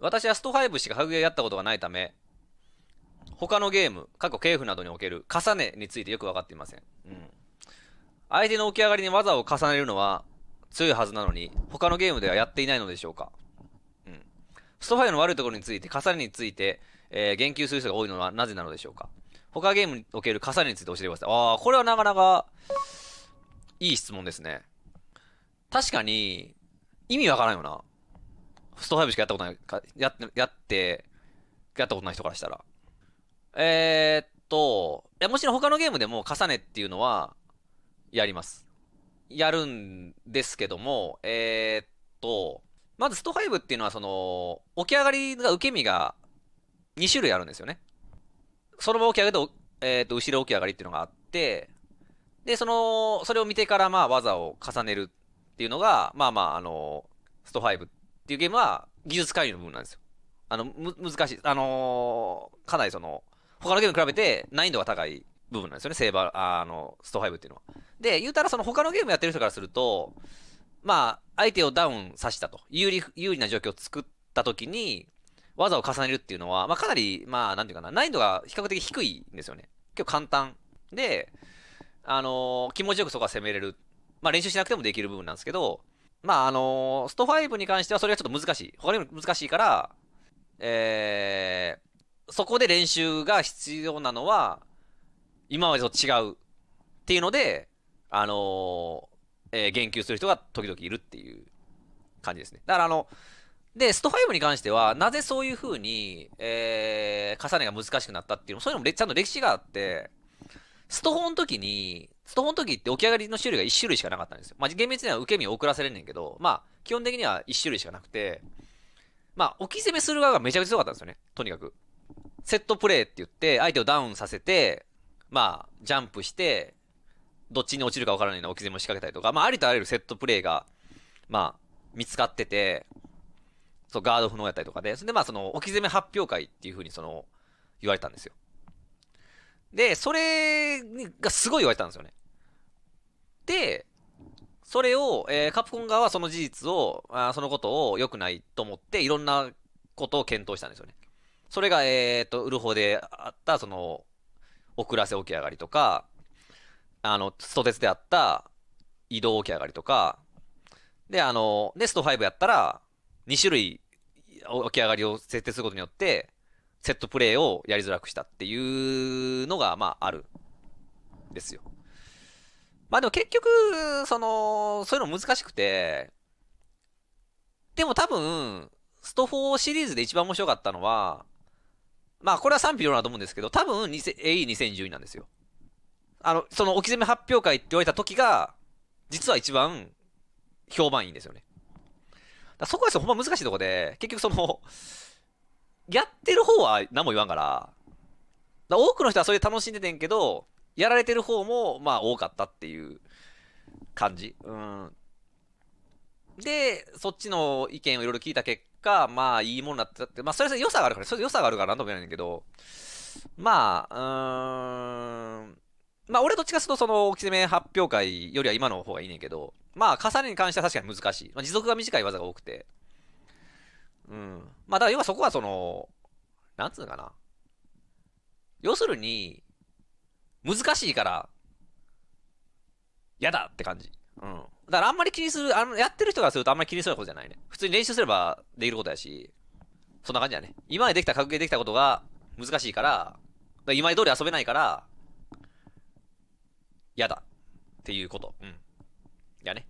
私はスト5しか格ゲーやったことがないため、他のゲーム、過去経譜などにおける重ねについてよく分かっていません。うん。相手の起き上がりに技を重ねるのは強いはずなのに、他のゲームではやっていないのでしょうか。うん。スト5の悪いところについて、重ねについて、えー、言及する人が多いのはなぜなのでしょうか。他ゲームにおける重ねについて教えてください。ああ、これはなかなか、いい質問ですね。確かに、意味わからんよな。ストブしかやったことないか、ややって、やったことない人からしたら。えー、っと、いや、もちろん他のゲームでも重ねっていうのは、やります。やるんですけども、えー、っと、まずスト5っていうのは、その、起き上がりが受け身が2種類あるんですよね。そのま起き上がりと、えー、っと、後ろ起き上がりっていうのがあって、で、その、それを見てから、まあ、技を重ねるっていうのが、まあまあ、あの、スト5っていうゲームは、技術管理の部分なんですよ。あの、む、難しい。あのー、かなりその、他のゲームに比べて難易度が高い部分なんですよね、セーバー、あの、スト5っていうのは。で、言うたらその他のゲームやってる人からすると、まあ、相手をダウンさせたと、有利、有利な状況を作った時に、技を重ねるっていうのは、まあかなり、まあなんていうかな、難易度が比較的低いんですよね。結構簡単。で、あのー、気持ちよくそこは攻めれる。まあ練習しなくてもできる部分なんですけど、まあ、あのー、スト5に関してはそれがちょっと難しい。他にも難しいから、えー、そこで練習が必要なのは、今までと違う。っていうので、あのー、えー、言及する人が時々いるっていう感じですね。だからあの、で、スト5に関しては、なぜそういう風に、えー、重ねが難しくなったっていうのも、そういうのもちゃんと歴史があって、スト4の時に、ストホン時って起き上がりの種類が1種類しかなかったんですよ。まあ、厳密には受け身を遅らせれんねんけど、まあ、基本的には1種類しかなくて、まあ、置き攻めする側がめちゃくちゃ強かったんですよね。とにかく。セットプレーって言って、相手をダウンさせて、まあ、ジャンプして、どっちに落ちるかわからないような置き攻めを仕掛けたりとか、まあ、ありとあらゆるセットプレーが、まあ、見つかってて、そう、ガード不能やったりとかで、それでまあ、その、置き攻め発表会っていうふうに、その、言われたんですよ。で、それがすごい言われたんですよね。で、それを、えー、カプコン側はその事実を、あそのことを良くないと思って、いろんなことを検討したんですよね。それが、えっ、と、売る方であった、その、遅らせ起き上がりとか、あの、スト鉄であった移動起き上がりとか、で、あの、ネスト5やったら、2種類起き上がりを設定することによって、セットプレーをやりづらくしたっていうのが、まあ、ある。ですよ。まあでも結局、その、そういうの難しくて、でも多分、スト4シリーズで一番面白かったのは、まあこれは賛否両論だと思うんですけど、多分 AE2012 なんですよ。あの、その置き攻め発表会って言われた時が、実は一番評判いいんですよね。だそこはほんま難しいとこで、結局その、やってる方は何も言わんから、だ多くの人はそれ楽しんでてんけど、やられてる方も、まあ、多かったっていう感じ。うん。で、そっちの意見をいろいろ聞いた結果、まあ、いいものなってって、まあ、それは良さがあるから、それ良さがあるからなんとも言えないんだけど、まあ、うーん。まあ、俺どっちかすると、その、大きめ発表会よりは今の方がいいねんけど、まあ、重ねに関しては確かに難しい。まあ、持続が短い技が多くて。うん。まあ、だから要はそこはその、なんつうのかな。要するに、難しいから、やだって感じ。うん。だからあんまり気にする、あの、やってる人からするとあんまり気にすることじゃないね。普通に練習すればできることやし、そんな感じだね。今までできた、格ゲーできたことが難しいから、から今まで通り遊べないから、やだ。っていうこと。うん。やね。